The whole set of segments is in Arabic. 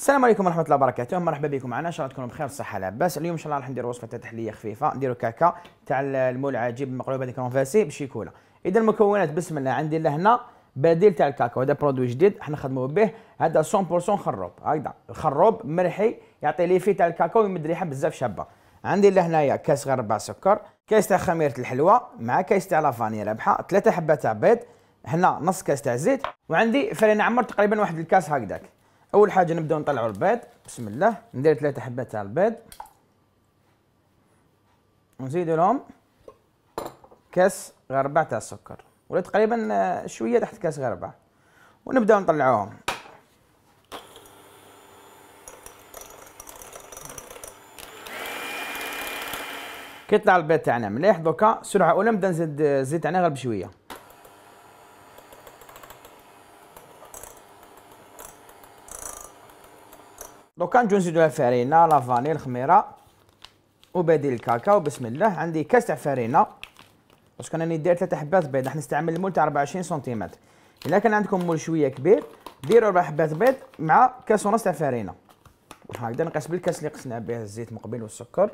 السلام عليكم ورحمه الله وبركاته مرحبا بكم معنا ان شاء الله تكونوا بخير وصحه لاباس اليوم ان شاء الله راح ندير وصفه تحليه خفيفه نديروا كاكا تاع المول عجيب مقلوبه ديك الكونفاسي بشيكولا اذا المكونات بسم الله عندي لهنا بديل تاع الكاكاو هذا برودوي جديد حنا نخدموا به هذا 100% خروب هكذا الخروب مرحي يعطي لي في تاع الكاكاو ويمد ريحه بزاف شابه عندي لهنايا كاس غير ربع سكر كاس تاع خميره الحلوى مع كاس تاع لافانيا رابحه ثلاثه حبات تاع بيض هنا نص كاس تاع زيت وعندي فرينه عمر تقريبا واحد الكاس هكذاك اول حاجه نبداو نطلعوا البيض بسم الله ندير ثلاثه حبات تاع البيض ونزيد لهم كاس غير ربع تاع السكر ولا تقريبا آه، شويه تحت كاس غير ربع ونبداو نطلعوهم كي طلع البيض تاعنا مليح دوكا سرعه اولى نبدا نزيد الزيت آه، تاعنا غير بشويه دوكا نجو نزيدوها الفرينه لا فاني الخميره وبديل الكاكاو بسم الله عندي كاس تاع فرينه باسكو انا ندير ثلاثة حبات بيض راح نستعمل المول تاع 24 سنتيمتر الا كان عندكم مول شويه كبير ديروا ربع حبات بيض مع كاس ونص تاع فرينه هكذا نقيس بالكاس اللي قسنا به الزيت مقبل والسكر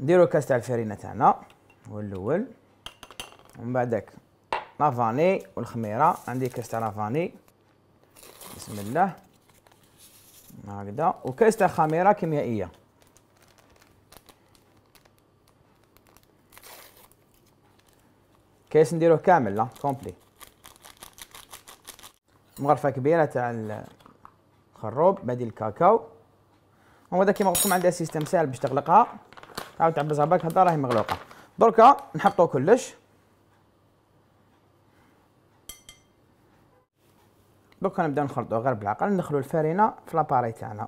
نديرو كاس تاع الفرينه تاعنا هو الاول ومن بعدك لافاني والخميره عندي كاس تاع لافاني بسم الله هكذا وكاس تاع خميره كيميائيه كاس نديروه كامل لا كومبلي مغرفه كبيره تاع الخروب بديل الكاكاو هو داك كيما قلت عندها سيستم ساهل باش تغلقها تعاود تعبزها برك هدا راهي مغلوقه دركا نحطو كلش دوكا نبداو نخلطو غير بالعقل ندخلو الفارينة في لاباري تاعنا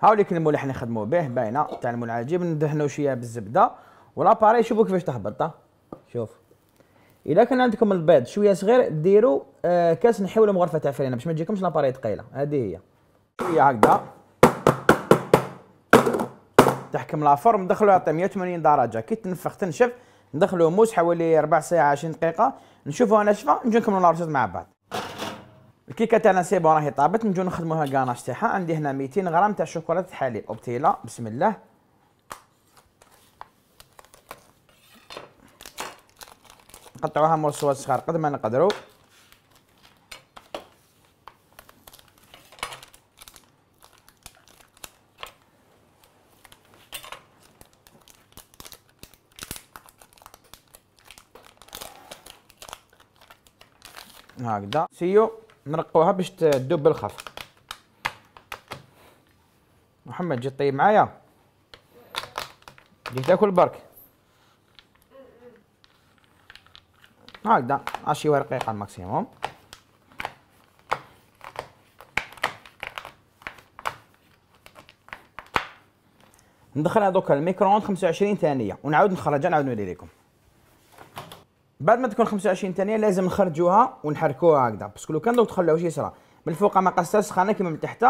هاو المول حنا نخدمو به باينه تاع المول عجيب ندهنو شويه بالزبده ولاباري شوفو كيفاش تهبط شوف الا كان عندكم البيض شويه صغير ديرو آه كاس نحيولهم غرفه تاع فرينه باش ما تجيكمش لاباري تقيلة هادي هي شويه هكدا تحكم لافور ندخلو على 180 درجه كي تنفخ تنشف ندخلو موس حوالي ربع ساعه عشرين دقيقه أنا شفا نجي نكملو لا مع بعض الكيكه تاعنا سي بون راهي طابت نجيو نخدموها كاناش تاعها عندي هنا 200 غرام تاع شوكولاته حليب اوبتيلا بسم الله نقطعوها مرصوات صغار قد ما نقدروا هكذا سيو نرقوها باش تدوب بالخف محمد جي طيب معايا جيت تاكل برك هكذا عشي رقيقه الماكسيموم ندخلها دوكا الميكرووند 25 ثانيه ونعاود نخرجها نعاود نوري لكم بعد ما تكون 25 ثانيه لازم نخرجوها ونحركوها هكذا باسكو لو كان لو تخلوها واش يصرى من الفوق ما قصاش سخانه كيما من تحت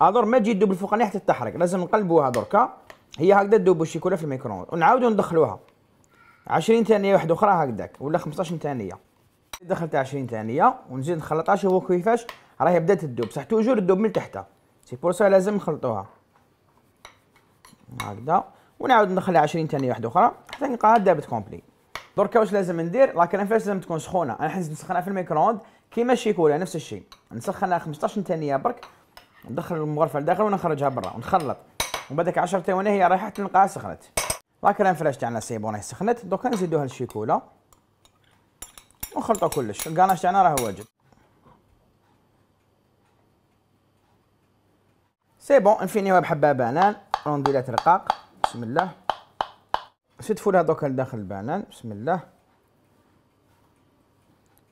ادور ما تجي تذوب الفوقانيه حتى تحرك لازم نقلبوها دركا هي هكذا شي الشيكولا في الميكرووند ونعاودو ندخلوها 20 ثانيه واحده اخرى هكذاك ولا 15 ثانيه دخلت 20 ثانيه ونزيد نخلطها شوفوا كيفاش راهي بدات تدوب بصح توجور تدوب من تحت سي بور سا لازم نخلطوها هكذا ونعاود ندخلها 20 ثانيه واحده اخرى حتى نلقاها دابت كومبلي دركا واش لازم ندير لا فريش لازم تكون سخونه انا حنزيد نسخنها في الميكرووند كيما الشيكولا نفس الشيء نسخنها 15 ثانيه برك ندخل المغرفه لداخل ونخرجها برا ونخلط ومن بعدك 10 ثواني هي رايحه تلقاها سخنت لا فريش تاعنا سي بون سخنت دوكا نزيدوها الشيكولا ونخلطوا كلش القناش تاعنا راه واجد سي بون نفينيوها بحبه بانان رونديلات رقاق بسم الله تدفوا لها دوكا لداخل البانان بسم الله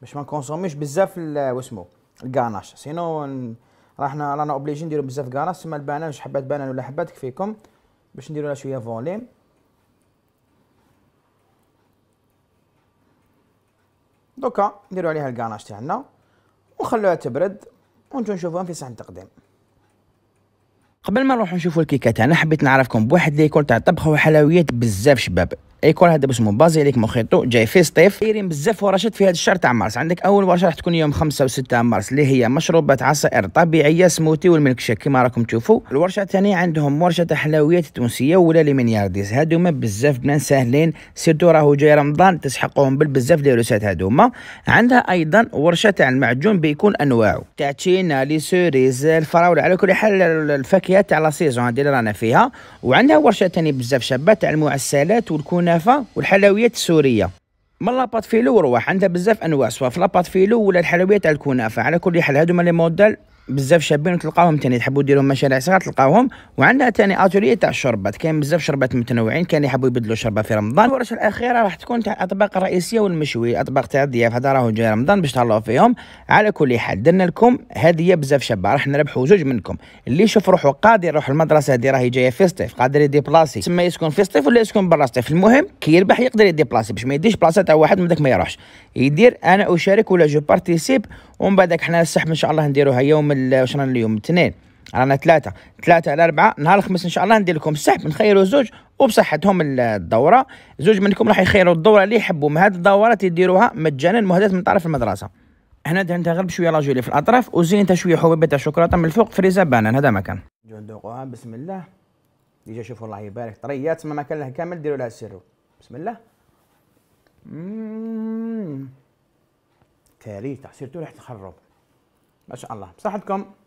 باش ما نكونسوميش بزاف واسمو الكاناش سينو راحنا رانا اوبليجي نديرو بزاف كاناش تسمى البانان واش حبات بانان ولا حبات كفيكم باش نديرو لها شويه فوليم دوكا نديرو عليها الكاناش تاعنا ونخلوها تبرد ونجو نشوفوها في صحن التقديم قبل ما نروح نشوفو الكيكات انا حبيت نعرفكم بواحد ليكول تاع طبخ وحلويات بزاف شباب ايكون هذا باسمو بازي عليك مخيطو جاي في سطيف دايرين بزاف ورشات في هذا الشهر تاع مارس عندك اول ورشه راح تكون يوم 5 و6 مارس اللي هي مشروبات عصائر طبيعيه سموتي والملك شيك كما راكم تشوفوا الورشه الثانيه عندهم ورشه تاع حلويات تونسيه ولا لي مليارديز هذوما بزاف بنان ساهلين سيرتو راهو جاي رمضان تسحقوهم بالبزاف ديال روسات هذوما عندها ايضا ورشه تاع المعجون بيكون انواعه تاع تشينا لي سوريز الفراوله على كل حال الفاكهه تاع لا سيزون هذه اللي رانا فيها وعندها ورشه ثانيه بزاف شابه تاع المعسلات والكون الكنافه والحلويات السوريه من لاباط فيلو وروح عندها بزاف انواع سواء في لاباط فيلو ولا الحلويات تاع الكنافه على كل حال هادو هما لي موديل بزاف شابين وتلقاهم تاني تحبوا ديروا مشاريع صغار تلقاوهم وعندنا تاني اتوليه تاع الشربات كاين بزاف شربات متنوعين كان يحبوا يبدلوا شربه في رمضان الورشه الاخيره راح تكون تاع الاطباق الرئيسيه والمشوي الاطباق تاع الضياف هذا راهو جاي رمضان باش تهلاو فيهم على كل حال درنا لكم هديه بزاف شابه راح نربحوا جوج منكم اللي يشوف روحو قادر يروح المدرسه هذه راهي جايه في الصيف قادر يديبلاسي تسمى يسكن في الصيف ولا يسكن برا الصيف المهم كي يربح يقدر يديبلاسي باش ما يديش بلاصه تاع واحد من داك ما يروحش يدير انا اشارك ولا جو بارتيسيب ومن بعدك حنا السحب ان شاء الله نديروها يوم شنو وشرنا اليوم الاثنين رانا ثلاثة ثلاثة على أربعة نهار الخميس إن شاء الله ندير لكم السحب نخيروا زوج وبصحتهم الدورة زوج منكم راح يخيروا الدورة اللي يحبوا من هذه الدورات يديروها مجانا مهدات من طرف المدرسة هنا دهنتها غير بشويه لاجولي في الاطراف وزينتها شويه حبيبة تاع الشوكولاته من الفوق فريزه بانان هذا مكان نجيو ندوقوها بسم الله ديجا شوفوا الله يبارك طريات ما كان له كامل ديروا لها السيرو بسم الله مم. كارثه سيرتو راح تخرب ما شاء الله بصحتكم